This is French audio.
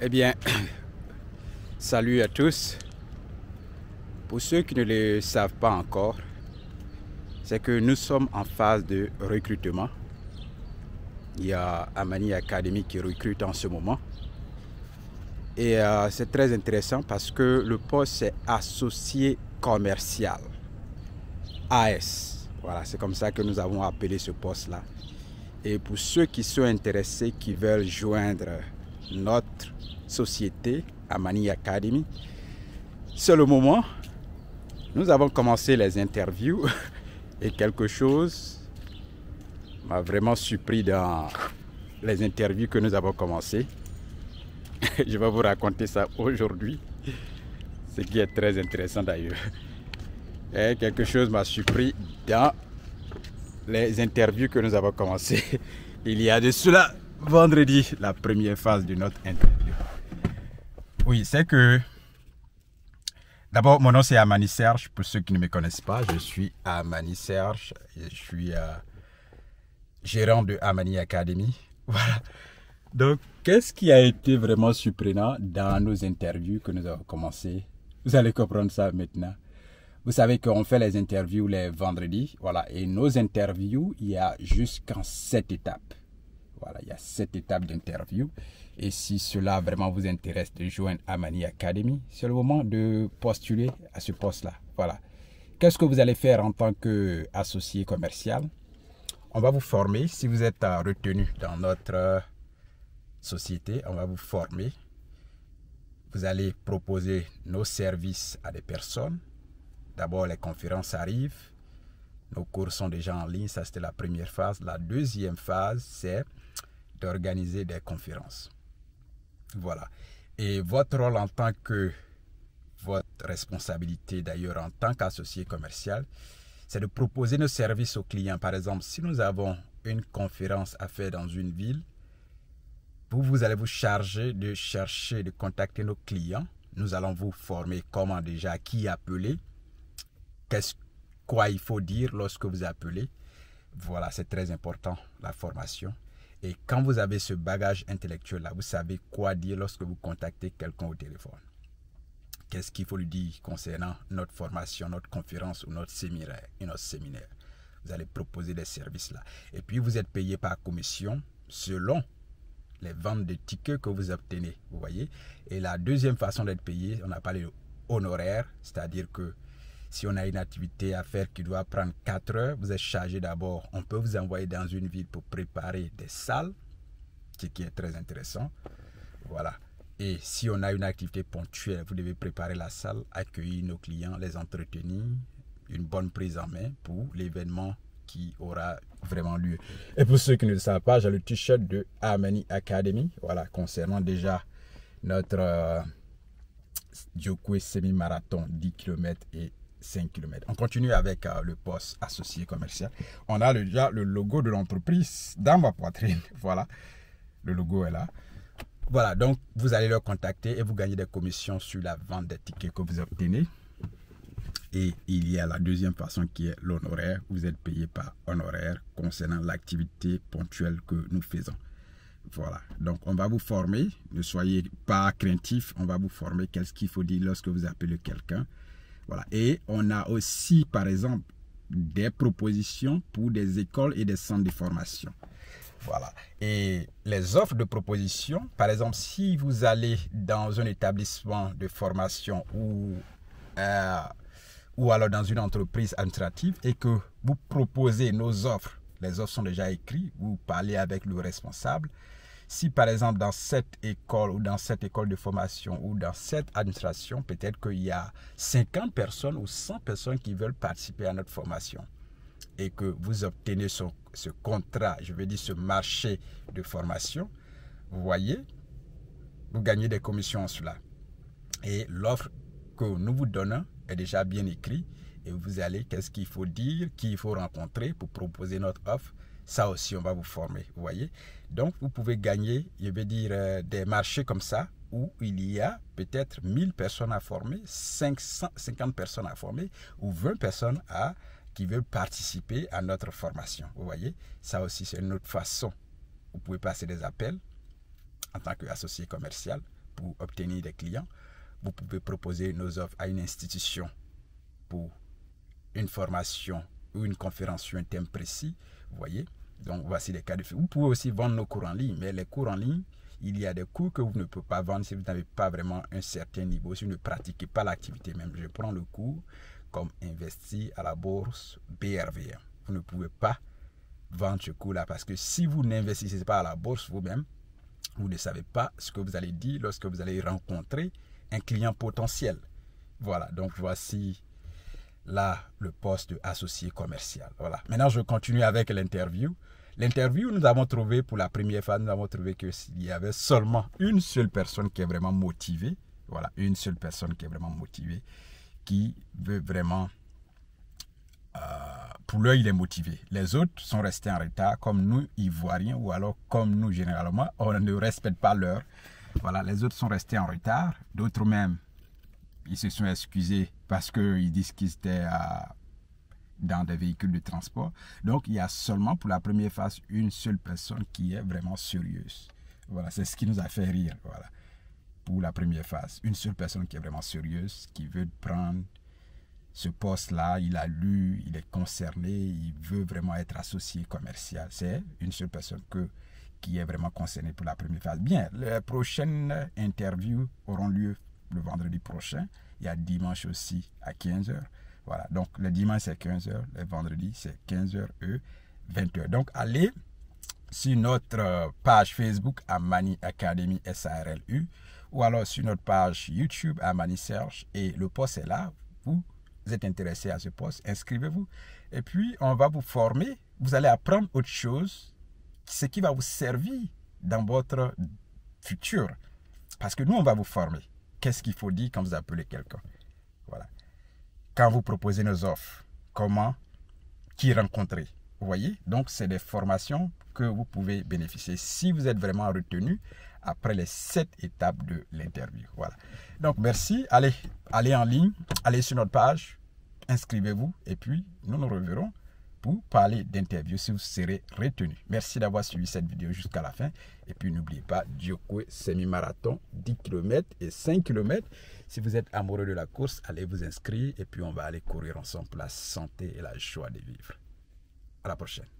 Eh bien, salut à tous. Pour ceux qui ne le savent pas encore, c'est que nous sommes en phase de recrutement. Il y a Amani Academy qui recrute en ce moment. Et euh, c'est très intéressant parce que le poste est associé commercial. AS. Voilà, c'est comme ça que nous avons appelé ce poste-là. Et pour ceux qui sont intéressés, qui veulent joindre notre société, Amani Academy. C'est le moment. Nous avons commencé les interviews et quelque chose m'a vraiment surpris dans les interviews que nous avons commencé Je vais vous raconter ça aujourd'hui, ce qui est très intéressant d'ailleurs. Et quelque chose m'a surpris dans les interviews que nous avons commencé. il y a de cela vendredi, la première phase de notre interview. Oui, c'est que. D'abord, mon nom c'est Amani Serge. Pour ceux qui ne me connaissent pas, je suis Amani Serge. Je suis euh, gérant de Amani Academy. Voilà. Donc, qu'est-ce qui a été vraiment surprenant dans nos interviews que nous avons commencé Vous allez comprendre ça maintenant. Vous savez qu'on fait les interviews les vendredis, voilà, et nos interviews, il y a jusqu'en sept étapes. Voilà, il y a cette étape d'interview. Et si cela vraiment vous intéresse de joindre Amani Academy, c'est le moment de postuler à ce poste-là. Voilà. Qu'est-ce que vous allez faire en tant qu'associé commercial On va vous former. Si vous êtes euh, retenu dans notre euh, société, on va vous former. Vous allez proposer nos services à des personnes. D'abord, les conférences arrivent. Nos cours sont déjà en ligne, ça c'était la première phase. La deuxième phase, c'est d'organiser des conférences. Voilà. Et votre rôle en tant que, votre responsabilité d'ailleurs en tant qu'associé commercial, c'est de proposer nos services aux clients. Par exemple, si nous avons une conférence à faire dans une ville, vous, vous allez vous charger de chercher, de contacter nos clients. Nous allons vous former comment déjà, qui appeler, qu'est-ce quoi il faut dire lorsque vous appelez. Voilà, c'est très important, la formation. Et quand vous avez ce bagage intellectuel-là, vous savez quoi dire lorsque vous contactez quelqu'un au téléphone. Qu'est-ce qu'il faut lui dire concernant notre formation, notre conférence ou notre séminaire, notre séminaire. Vous allez proposer des services-là. Et puis, vous êtes payé par commission selon les ventes de tickets que vous obtenez, vous voyez. Et la deuxième façon d'être payé, on a parlé honoraire, c'est-à-dire que si on a une activité à faire qui doit prendre 4 heures, vous êtes chargé d'abord. On peut vous envoyer dans une ville pour préparer des salles, ce qui est très intéressant. Voilà. Et si on a une activité ponctuelle, vous devez préparer la salle, accueillir nos clients, les entretenir, une bonne prise en main pour l'événement qui aura vraiment lieu. Et pour ceux qui ne le savent pas, j'ai le t-shirt de Armani Academy. Voilà, concernant déjà notre euh, semi-marathon 10 km et 5 km. On continue avec euh, le poste associé commercial. On a déjà le logo de l'entreprise dans ma poitrine. Voilà, le logo est là. Voilà, donc vous allez le contacter et vous gagnez des commissions sur la vente des tickets que vous obtenez. Et il y a la deuxième façon qui est l'honoraire. Vous êtes payé par honoraire concernant l'activité ponctuelle que nous faisons. Voilà. Donc, on va vous former. Ne soyez pas craintif. On va vous former. Qu'est-ce qu'il faut dire lorsque vous appelez quelqu'un et on a aussi, par exemple, des propositions pour des écoles et des centres de formation. Voilà. Et les offres de propositions, par exemple, si vous allez dans un établissement de formation ou, euh, ou alors dans une entreprise administrative et que vous proposez nos offres, les offres sont déjà écrites, vous parlez avec le responsable, si par exemple dans cette école ou dans cette école de formation ou dans cette administration, peut-être qu'il y a 50 personnes ou 100 personnes qui veulent participer à notre formation et que vous obtenez ce, contrat, je veux dire ce marché de formation, vous voyez, vous gagnez des commissions en cela. Et l'offre que nous vous donnons est déjà bien écrite et vous allez, qu'est-ce qu'il faut dire, qui il faut rencontrer pour proposer notre offre ça aussi, on va vous former, vous voyez. Donc, vous pouvez gagner, je veux dire, euh, des marchés comme ça, où il y a peut-être 1000 personnes à former, 550 personnes à former, ou 20 personnes à, qui veulent participer à notre formation. Vous voyez, ça aussi, c'est une autre façon. Vous pouvez passer des appels en tant qu'associé commercial pour obtenir des clients. Vous pouvez proposer nos offres à une institution pour une formation une conférence sur un thème précis. Vous voyez Donc, voici les cas de figure. Vous pouvez aussi vendre nos cours en ligne, mais les cours en ligne, il y a des cours que vous ne pouvez pas vendre si vous n'avez pas vraiment un certain niveau, si vous ne pratiquez pas l'activité même. Je prends le cours comme investi à la bourse BRVM. Vous ne pouvez pas vendre ce cours-là parce que si vous n'investissez pas à la bourse vous-même, vous ne savez pas ce que vous allez dire lorsque vous allez rencontrer un client potentiel. Voilà, donc voici là le poste de associé commercial. Voilà. Maintenant, je continue avec l'interview. L'interview, nous avons trouvé, pour la première fois, nous avons trouvé qu'il y avait seulement une seule personne qui est vraiment motivée. Voilà, une seule personne qui est vraiment motivée, qui veut vraiment... Euh, pour l'œil, il est motivé. Les autres sont restés en retard, comme nous, Ivoiriens, ou alors comme nous, généralement, on ne respecte pas l'heure. Voilà, les autres sont restés en retard. D'autres même ils se sont excusés parce qu'ils disent qu'ils étaient dans des véhicules de transport. Donc, il y a seulement pour la première phase une seule personne qui est vraiment sérieuse. Voilà, c'est ce qui nous a fait rire. Voilà. Pour la première phase, une seule personne qui est vraiment sérieuse, qui veut prendre ce poste-là, il a lu, il est concerné, il veut vraiment être associé commercial. C'est une seule personne que, qui est vraiment concernée pour la première phase. Bien, les prochaines interviews auront lieu le vendredi prochain. Il y a dimanche aussi à 15h. Voilà, donc le dimanche c'est 15h, le vendredi c'est 15h et 20h. Donc allez sur notre euh, page Facebook Amani Academy SARLU ou alors sur notre page YouTube Amani Search et le poste est là. Vous êtes intéressé à ce poste, inscrivez-vous. Et puis on va vous former, vous allez apprendre autre chose, ce qui va vous servir dans votre futur. Parce que nous, on va vous former. Qu'est-ce qu'il faut dire quand vous appelez quelqu'un Voilà. Quand vous proposez nos offres, comment Qui rencontrer Vous voyez Donc, c'est des formations que vous pouvez bénéficier si vous êtes vraiment retenu après les sept étapes de l'interview. Voilà. Donc, merci. Allez, allez en ligne, allez sur notre page, inscrivez-vous et puis nous nous reverrons pour parler d'interview si vous serez retenu. Merci d'avoir suivi cette vidéo jusqu'à la fin. Et puis n'oubliez pas Diokwe semi-marathon 10 km et 5 km. Si vous êtes amoureux de la course, allez vous inscrire et puis on va aller courir ensemble pour la santé et la joie de vivre. À la prochaine.